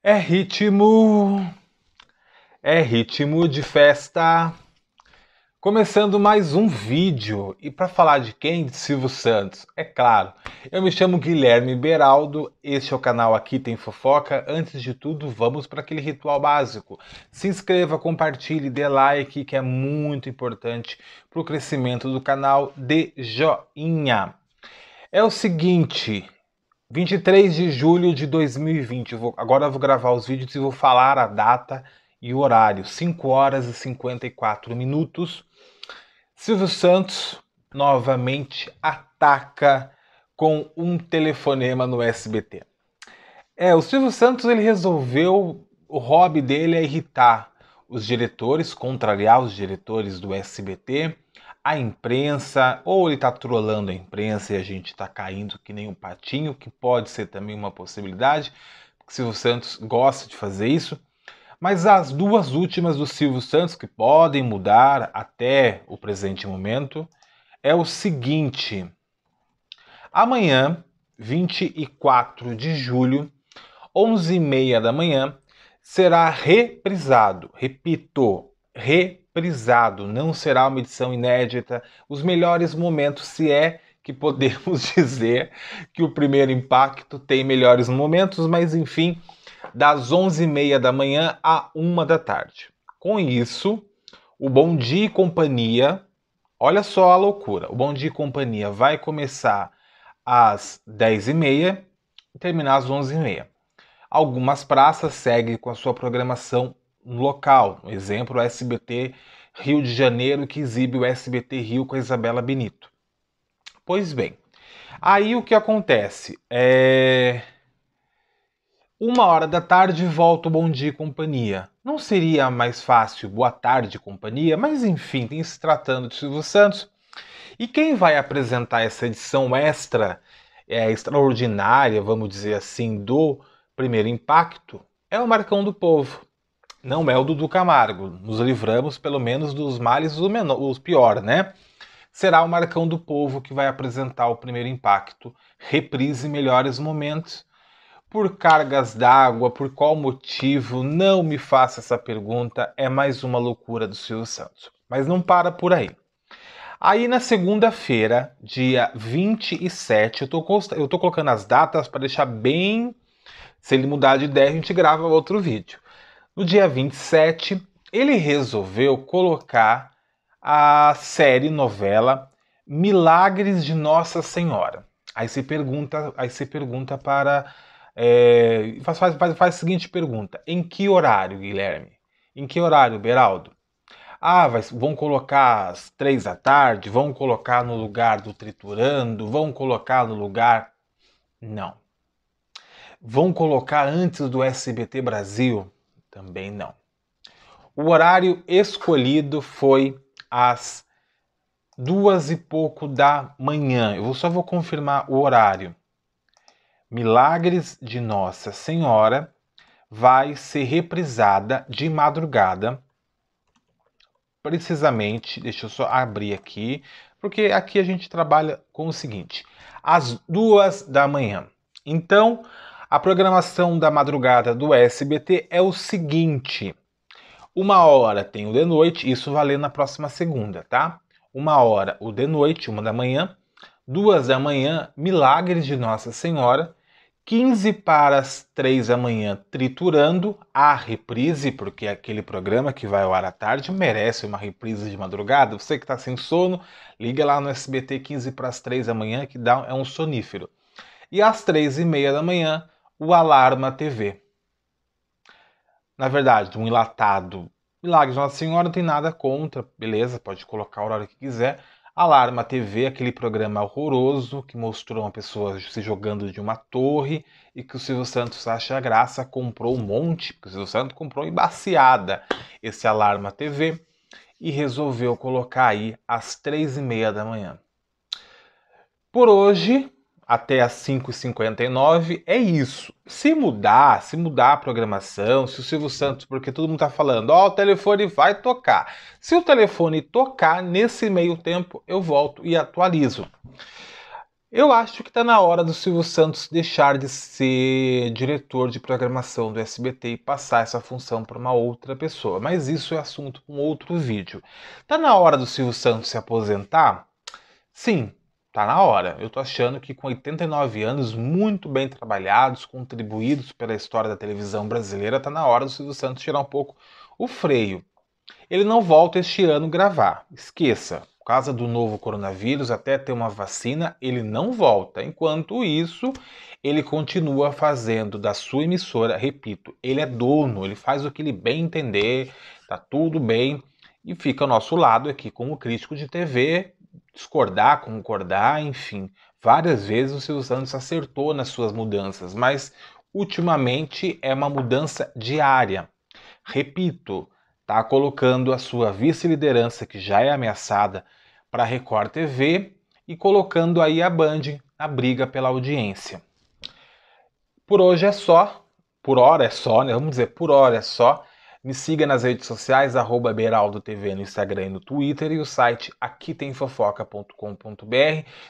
É ritmo, é ritmo de festa. Começando mais um vídeo e para falar de quem? De Silvio Santos, é claro. Eu me chamo Guilherme Beraldo, este é o canal Aqui Tem Fofoca. Antes de tudo, vamos para aquele ritual básico. Se inscreva, compartilhe, dê like, que é muito importante para o crescimento do canal de joinha. É o seguinte, 23 de julho de 2020. Eu vou, agora eu vou gravar os vídeos e vou falar a data e o horário. 5 horas e 54 minutos. Silvio Santos novamente ataca com um telefonema no SBT. É, o Silvio Santos ele resolveu, o hobby dele é irritar os diretores, contrariar os diretores do SBT, a imprensa, ou ele está trolando a imprensa e a gente está caindo que nem um patinho, que pode ser também uma possibilidade, porque Silvio Santos gosta de fazer isso. Mas as duas últimas do Silvio Santos, que podem mudar até o presente momento, é o seguinte. Amanhã, 24 de julho, 11h30 da manhã, será reprisado. Repito, reprisado. Não será uma edição inédita. Os melhores momentos, se é que podemos dizer que o primeiro impacto tem melhores momentos, mas enfim, das 11h30 da manhã a 1 da tarde. Com isso, o Bom Dia e Companhia, olha só a loucura, o Bom Dia e Companhia vai começar às 10h30 e terminar às 11h30. Algumas praças seguem com a sua programação local, um exemplo o SBT Rio de Janeiro, que exibe o SBT Rio com a Isabela Benito. Pois bem, aí o que acontece? É... Uma hora da tarde volta o Bom Dia e Companhia. Não seria mais fácil Boa Tarde e Companhia, mas enfim, tem se tratando de Silvio Santos. E quem vai apresentar essa edição extra, é, extraordinária, vamos dizer assim, do primeiro impacto é o Marcão do Povo, não é o Dudu Camargo. Nos livramos pelo menos dos males do menor, os pior, né? Será o Marcão do Povo que vai apresentar o primeiro impacto, reprise melhores momentos. Por cargas d'água, por qual motivo? Não me faça essa pergunta, é mais uma loucura do Silvio Santos. Mas não para por aí. Aí na segunda-feira, dia 27, eu tô, eu tô colocando as datas para deixar bem se ele mudar de ideia, a gente grava outro vídeo. No dia 27, ele resolveu colocar a série novela Milagres de Nossa Senhora. Aí se pergunta, aí se pergunta para é, faz, faz, faz, faz a seguinte pergunta: em que horário, Guilherme? Em que horário, Beraldo? Ah, vai, vão colocar às três da tarde, vão colocar no lugar do triturando, vão colocar no lugar. Não. Vão colocar antes do SBT Brasil? Também não. O horário escolhido foi às duas e pouco da manhã. Eu só vou confirmar o horário. Milagres de Nossa Senhora vai ser reprisada de madrugada. Precisamente, deixa eu só abrir aqui, porque aqui a gente trabalha com o seguinte: às duas da manhã. Então, a programação da madrugada do SBT é o seguinte: uma hora tem o de noite, isso valendo na próxima segunda, tá? Uma hora o de noite, uma da manhã. Duas da manhã, Milagres de Nossa Senhora. 15 para as três da manhã, triturando a reprise, porque é aquele programa que vai ao ar à tarde merece uma reprise de madrugada. Você que está sem sono, liga lá no SBT 15 para as três da manhã, que dá, é um sonífero. E às três e meia da manhã, o Alarma TV. Na verdade, um enlatado Milagres Nossa Senhora não tem nada contra, beleza, pode colocar a hora que quiser. Alarma TV, aquele programa horroroso que mostrou uma pessoa se jogando de uma torre e que o Silvio Santos acha graça, comprou um monte, porque o Silvio Santos comprou em esse Alarma TV e resolveu colocar aí às três e meia da manhã. Por hoje, até as 5h59 é isso. Se mudar, se mudar a programação, se o Silvio Santos, porque todo mundo está falando, ó, oh, o telefone vai tocar. Se o telefone tocar nesse meio tempo, eu volto e atualizo. Eu acho que está na hora do Silvio Santos deixar de ser diretor de programação do SBT e passar essa função para uma outra pessoa, mas isso é assunto para um outro vídeo. Está na hora do Silvio Santos se aposentar? Sim, Tá na hora. Eu tô achando que com 89 anos muito bem trabalhados, contribuídos pela história da televisão brasileira, tá na hora do Silvio Santos tirar um pouco o freio. Ele não volta este ano gravar. Esqueça. Por causa do novo coronavírus, até ter uma vacina, ele não volta. Enquanto isso, ele continua fazendo da sua emissora, repito, ele é dono, ele faz o que ele bem entender, tá tudo bem. E fica ao nosso lado aqui como crítico de TV, discordar, concordar, enfim. Várias vezes o Silvio Santos acertou nas suas mudanças, mas ultimamente é uma mudança diária. Repito, está colocando a sua vice-liderança, que já é ameaçada, para a Record TV e colocando aí a Band na briga pela audiência. Por hoje é só, por hora é só, né? Vamos dizer, por hora é só. Me siga nas redes sociais, arroba Beraldo TV no Instagram e no Twitter e o site aqui tem fofoca.com.br.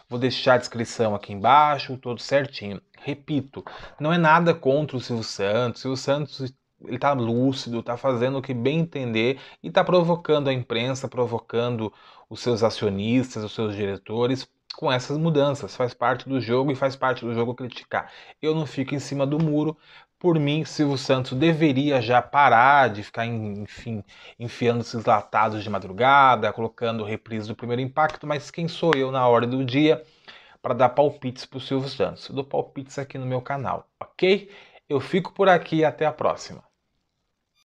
Vou deixar a descrição aqui embaixo, tudo certinho. Repito, não é nada contra o Silvio Santos. O Silvio Santos ele tá lúcido, está fazendo o que bem entender e está provocando a imprensa, provocando os seus acionistas, os seus diretores com essas mudanças, faz parte do jogo e faz parte do jogo criticar. Eu não fico em cima do muro. Por mim, Silvio Santos deveria já parar de ficar, enfim, enfiando esses latados de madrugada, colocando reprise do primeiro impacto, mas quem sou eu na hora do dia para dar palpites para o Silvio Santos? Eu dou palpites aqui no meu canal, ok? Eu fico por aqui e até a próxima.